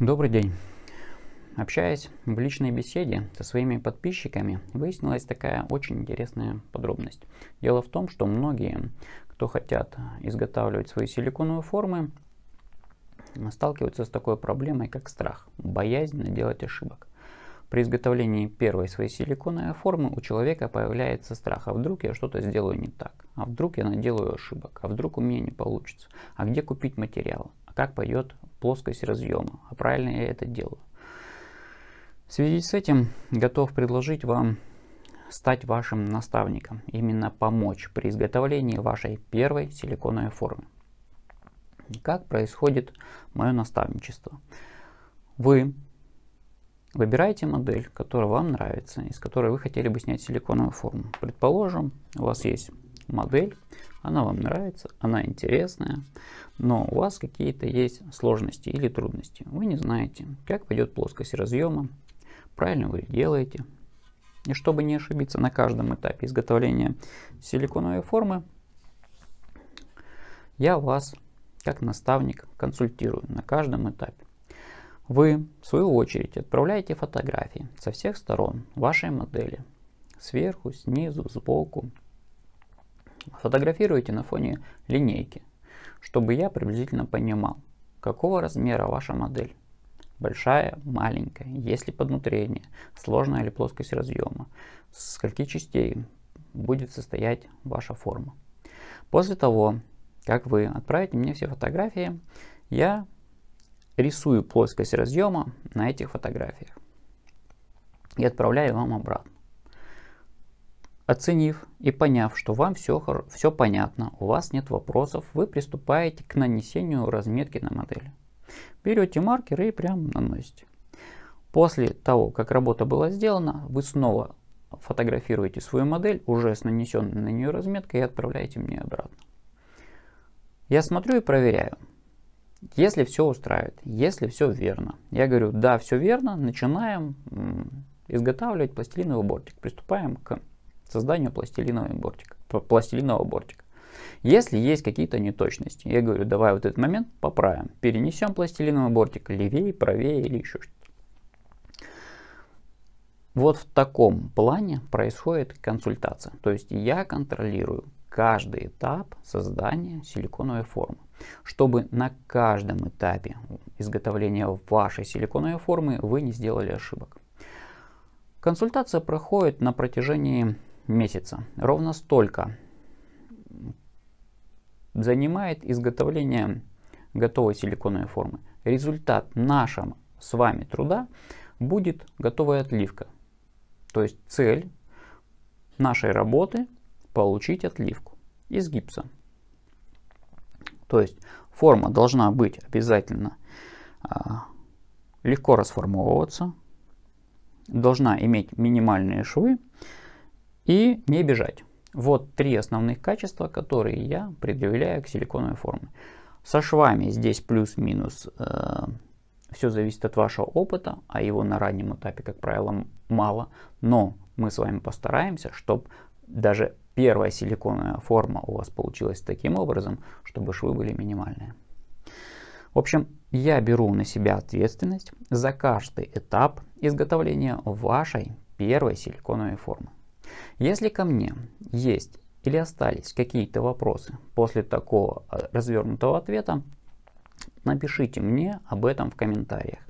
Добрый день. Общаясь в личной беседе со своими подписчиками, выяснилась такая очень интересная подробность. Дело в том, что многие, кто хотят изготавливать свои силиконовые формы, сталкиваются с такой проблемой, как страх, боязнь делать ошибок. При изготовлении первой своей силиконовой формы у человека появляется страх, а вдруг я что-то сделаю не так, а вдруг я наделаю ошибок, а вдруг у меня не получится, а где купить материал, как пойдет плоскость разъема, а правильно я это делаю. В связи с этим готов предложить вам стать вашим наставником, именно помочь при изготовлении вашей первой силиконовой формы. Как происходит мое наставничество? Вы выбираете модель, которая вам нравится, из которой вы хотели бы снять силиконовую форму. Предположим, у вас есть модель, она вам нравится, она интересная, но у вас какие-то есть сложности или трудности. Вы не знаете, как пойдет плоскость разъема, правильно вы делаете. И чтобы не ошибиться на каждом этапе изготовления силиконовой формы, я вас как наставник консультирую на каждом этапе. Вы, в свою очередь, отправляете фотографии со всех сторон вашей модели. Сверху, снизу, сбоку, Фотографируйте на фоне линейки, чтобы я приблизительно понимал, какого размера ваша модель. Большая, маленькая, есть ли поднутрение, сложная ли плоскость разъема, с скольки частей будет состоять ваша форма. После того, как вы отправите мне все фотографии, я рисую плоскость разъема на этих фотографиях и отправляю вам обратно. Оценив и поняв, что вам все, все понятно, у вас нет вопросов, вы приступаете к нанесению разметки на модели. Берете маркеры и прям наносите. После того, как работа была сделана, вы снова фотографируете свою модель уже с нанесенной на нее разметкой и отправляете мне обратно. Я смотрю и проверяю. Если все устраивает, если все верно. Я говорю, да, все верно, начинаем изготавливать пластилиновый бортик. Приступаем к созданию пластилинового бортика. Пластилинового бортика. Если есть какие-то неточности, я говорю, давай вот этот момент поправим. Перенесем пластилиновый бортик левее, правее или еще что-то. Вот в таком плане происходит консультация. То есть я контролирую каждый этап создания силиконовой формы, чтобы на каждом этапе изготовления вашей силиконовой формы вы не сделали ошибок. Консультация проходит на протяжении месяца. Ровно столько занимает изготовление готовой силиконовой формы. Результат нашего с вами труда будет готовая отливка. То есть цель нашей работы получить отливку из гипса. То есть форма должна быть обязательно а, легко расформовываться, должна иметь минимальные швы, и не бежать. Вот три основных качества, которые я предъявляю к силиконовой форме. Со швами здесь плюс-минус э, все зависит от вашего опыта, а его на раннем этапе, как правило, мало. Но мы с вами постараемся, чтобы даже первая силиконовая форма у вас получилась таким образом, чтобы швы были минимальные. В общем, я беру на себя ответственность за каждый этап изготовления вашей первой силиконовой формы. Если ко мне есть или остались какие-то вопросы после такого э, развернутого ответа, напишите мне об этом в комментариях.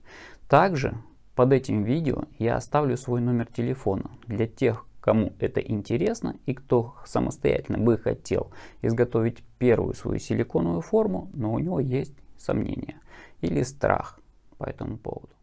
Также под этим видео я оставлю свой номер телефона для тех, кому это интересно и кто самостоятельно бы хотел изготовить первую свою силиконовую форму, но у него есть сомнения или страх по этому поводу.